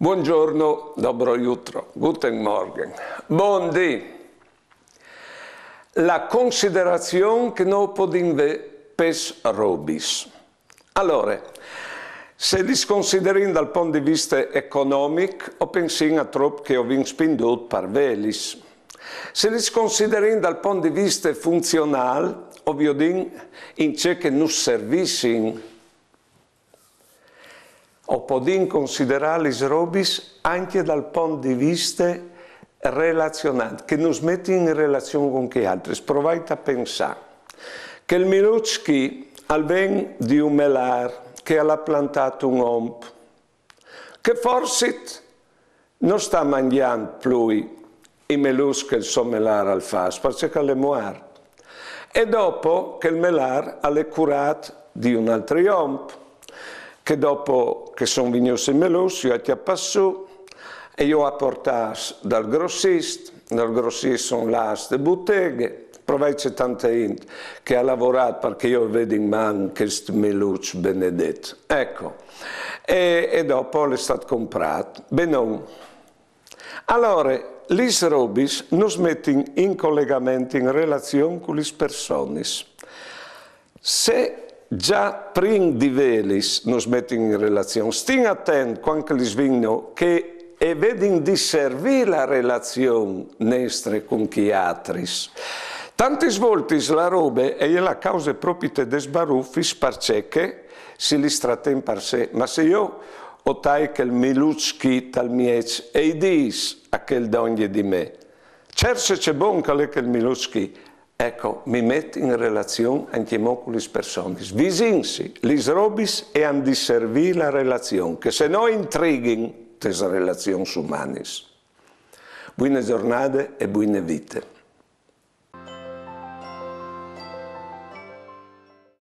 Buongiorno, dobro jutro, guten morgen, buon dì. La considerazione che non può dire pes robis. Allora, se li consideriamo dal punto di vista economico, ho pensato a troppo che ho vinto per velis. Se li consideriamo dal punto di vista funzionale, ho vinto in ciò che non servissin o podim considerare i robis anche dal punto di vista relazionante, che non mette in relazione con gli altri. Provate a pensare che il Milutsky al ben di un melar che ha plantato un omp, che forse non sta mangiando più i melus che il suo melar al fas, perché le muore. E dopo che il melar ha curato di un altro omp, che dopo che sono venuto in Melossi ho passato e io ho portato dal grossista, dal grossista sono là queste botteghe, provate tante tanta che ha lavorato perché io vedo in mano questo Melus benedetto. Ecco, e, e dopo l'è stato comprato. Benon. Allora, Lis Robis non mette in collegamento, in relazione con le persone. Se già prima di velis non mettono in relazione. Stiamo attenti quando li svignano che e vedin di servire la relazione nostra con chi altri. Tanti svolti la robe e la causa propite de sbaruffis perché si li in per sé. Ma se io ho tai che il milucchi tal miec e i dis a che il dogne di me. Cerse c'è bon che il milucchi, Ecco, mi metto in relazione anche antiemoculis personis. Visinsi, lis robis e andisservi la relazione, che se no intriguing tes relazione sumanis. Buone giornate e buone vite.